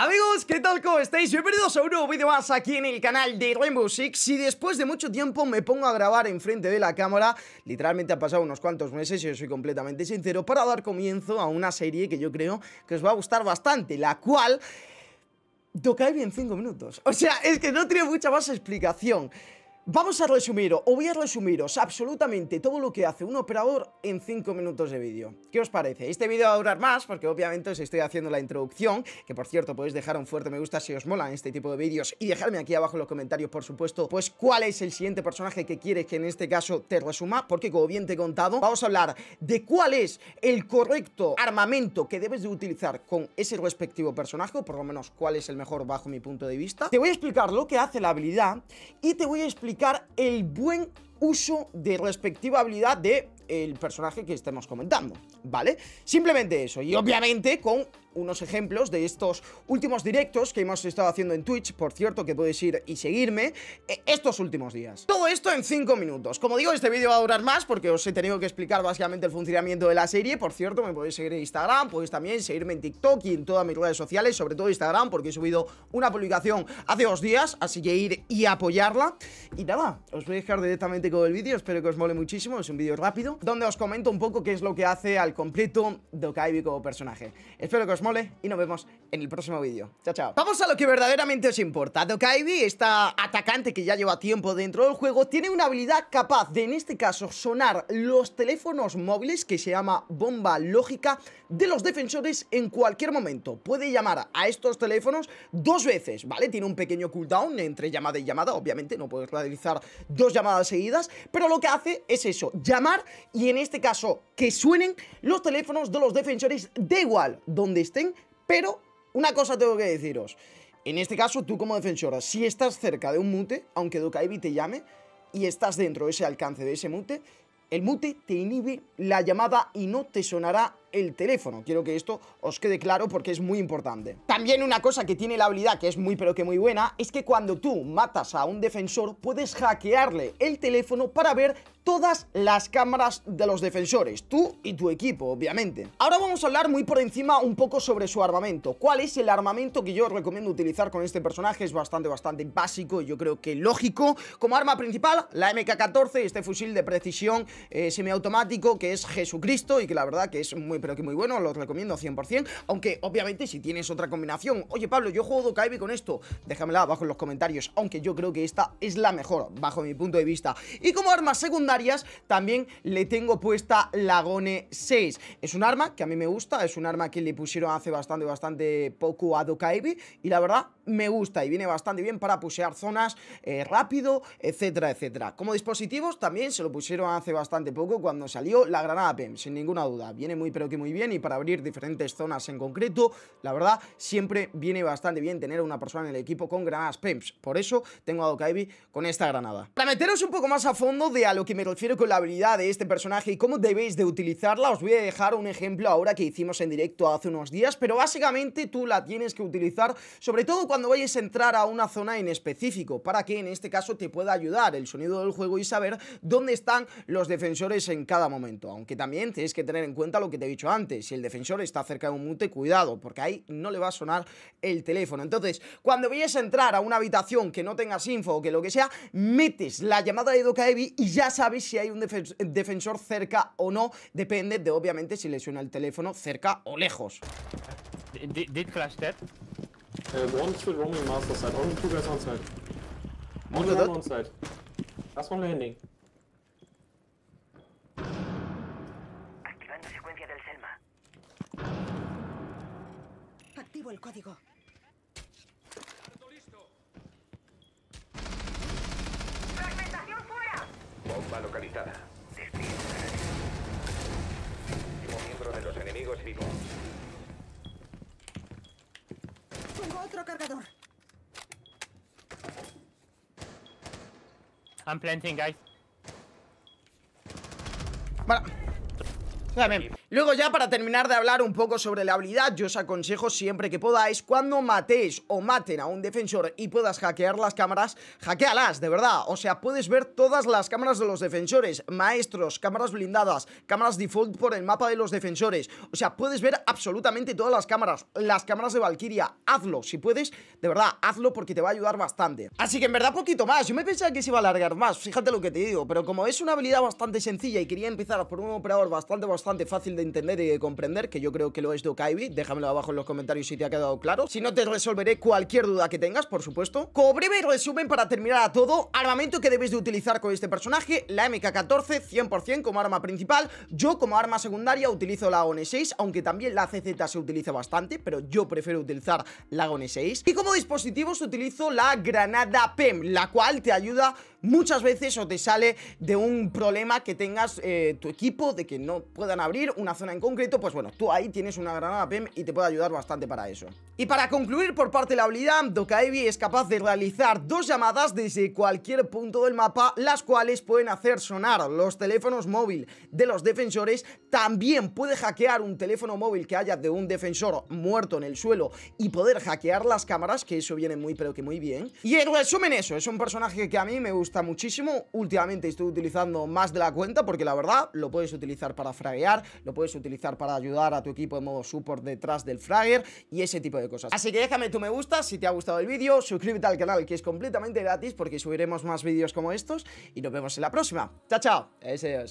Amigos, ¿qué tal? ¿Cómo estáis? Bienvenidos a un nuevo vídeo más aquí en el canal de Rainbow Six Si después de mucho tiempo me pongo a grabar enfrente de la cámara Literalmente ha pasado unos cuantos meses, y soy completamente sincero Para dar comienzo a una serie que yo creo que os va a gustar bastante La cual... Toca bien 5 minutos O sea, es que no tiene mucha más explicación Vamos a resumir, o voy a resumiros absolutamente todo lo que hace un operador en 5 minutos de vídeo. ¿Qué os parece? Este vídeo va a durar más porque obviamente os estoy haciendo la introducción, que por cierto podéis dejar un fuerte me gusta si os mola este tipo de vídeos y dejarme aquí abajo en los comentarios, por supuesto, pues cuál es el siguiente personaje que quieres que en este caso te resuma, porque como bien te he contado, vamos a hablar de cuál es el correcto armamento que debes de utilizar con ese respectivo personaje, o por lo menos cuál es el mejor bajo mi punto de vista. Te voy a explicar lo que hace la habilidad y te voy a explicar el buen uso de respectiva habilidad de el personaje que estemos comentando, ¿vale? Simplemente eso, y obviamente con unos ejemplos de estos últimos directos que hemos estado haciendo en Twitch, por cierto, que podéis ir y seguirme, eh, estos últimos días. Todo esto en 5 minutos. Como digo, este vídeo va a durar más porque os he tenido que explicar básicamente el funcionamiento de la serie. Por cierto, me podéis seguir en Instagram, podéis también seguirme en TikTok y en todas mis redes sociales, sobre todo Instagram, porque he subido una publicación hace dos días, así que ir y apoyarla. Y nada, os voy a dejar directamente con el vídeo, espero que os mole muchísimo, es un vídeo rápido, donde os comento un poco qué es lo que hace al completo Dokaibi como personaje. Espero que os mole y nos vemos en el próximo vídeo. Chao, chao. Vamos a lo que verdaderamente os importa. Dokaibi, esta atacante que ya lleva tiempo dentro del juego, tiene una habilidad capaz de, en este caso, sonar los teléfonos móviles que se llama bomba lógica de los defensores en cualquier momento. Puede llamar a estos teléfonos dos veces, ¿vale? Tiene un pequeño cooldown entre llamada y llamada, obviamente no puedes realizar dos llamadas seguidas, pero lo que hace es eso, llamar y en este caso que suenen los teléfonos de los defensores, da igual donde pero una cosa tengo que deciros. En este caso, tú como defensora, si estás cerca de un mute, aunque Dokaibi te llame, y estás dentro de ese alcance de ese mute, el mute te inhibe la llamada y no te sonará el teléfono. Quiero que esto os quede claro porque es muy importante. También una cosa que tiene la habilidad que es muy pero que muy buena es que cuando tú matas a un defensor puedes hackearle el teléfono para ver todas las cámaras de los defensores, tú y tu equipo, obviamente. Ahora vamos a hablar muy por encima un poco sobre su armamento. ¿Cuál es el armamento que yo recomiendo utilizar con este personaje? Es bastante, bastante básico yo creo que lógico. Como arma principal, la MK-14, este fusil de precisión eh, semiautomático que es Jesucristo y que la verdad que es muy pero que muy bueno, lo recomiendo 100%, aunque obviamente si tienes otra combinación, oye Pablo, yo juego Dokaibi con esto, déjamela abajo en los comentarios, aunque yo creo que esta es la mejor, bajo mi punto de vista. Y como armas secundarias, también le tengo puesta Lagone 6. Es un arma que a mí me gusta, es un arma que le pusieron hace bastante, bastante poco a Dokaibi, y la verdad, me gusta y viene bastante bien para pusear zonas eh, rápido, etcétera, etcétera. Como dispositivos también se lo pusieron hace bastante poco cuando salió la granada PEM, sin ninguna duda. Viene muy pero que muy bien y para abrir diferentes zonas en concreto, la verdad, siempre viene bastante bien tener una persona en el equipo con granadas PEMPS. Por eso tengo a Dokaibi con esta granada. Para meteros un poco más a fondo de a lo que me refiero con la habilidad de este personaje y cómo debéis de utilizarla, os voy a dejar un ejemplo ahora que hicimos en directo hace unos días, pero básicamente tú la tienes que utilizar sobre todo cuando vayas a entrar a una zona en específico, para que en este caso te pueda ayudar el sonido del juego y saber dónde están los defensores en cada momento, aunque también tienes que tener en cuenta lo que te he dicho antes, si el defensor está cerca de un mute, cuidado, porque ahí no le va a sonar el teléfono. Entonces, cuando vayas a entrar a una habitación que no tengas info o que lo que sea, metes la llamada de Dokaevi y ya sabes si hay un defensor cerca o no, depende de obviamente si le suena el teléfono cerca o lejos. el código. ¡Fragmentación fuera! Bomba localizada. Último miembro de los enemigos vivo. Tengo otro cargador. I'm planting, guys. Vale. Yo Luego ya para terminar de hablar un poco sobre la habilidad, yo os aconsejo siempre que podáis, cuando matéis o maten a un defensor y puedas hackear las cámaras, hackealas, de verdad. O sea, puedes ver todas las cámaras de los defensores, maestros, cámaras blindadas, cámaras default por el mapa de los defensores. O sea, puedes ver absolutamente todas las cámaras, las cámaras de Valkyria. Hazlo, si puedes, de verdad, hazlo porque te va a ayudar bastante. Así que en verdad poquito más, yo me pensaba que se iba a alargar más, fíjate lo que te digo, pero como es una habilidad bastante sencilla y quería empezar por un operador bastante, bastante fácil de entender y de comprender, que yo creo que lo es Dokaibi. Déjamelo abajo en los comentarios si te ha quedado claro. Si no, te resolveré cualquier duda que tengas, por supuesto. Como breve resumen para terminar a todo, armamento que debes de utilizar con este personaje, la MK14 100% como arma principal. Yo como arma secundaria utilizo la ON6, aunque también la CZ se utiliza bastante, pero yo prefiero utilizar la ON6. Y como dispositivos utilizo la granada PEM, la cual te ayuda muchas veces o te sale de un problema que tengas eh, tu equipo, de que no puedan abrir una zona en concreto, pues bueno, tú ahí tienes una granada PEM y te puede ayudar bastante para eso. Y para concluir por parte de la habilidad, Dokaibi es capaz de realizar dos llamadas desde cualquier punto del mapa, las cuales pueden hacer sonar los teléfonos móvil de los defensores. También puede hackear un teléfono móvil que haya de un defensor muerto en el suelo y poder hackear las cámaras, que eso viene muy pero que muy bien. Y en resumen eso, es un personaje que a mí me gusta muchísimo. Últimamente estoy utilizando más de la cuenta porque la verdad lo puedes utilizar para fragear, lo puedes utilizar para ayudar a tu equipo en modo support detrás del fragger y ese tipo de Así que déjame tu me gusta si te ha gustado el vídeo, suscríbete al canal que es completamente gratis porque subiremos más vídeos como estos y nos vemos en la próxima. ¡Chao, chao! Ese es.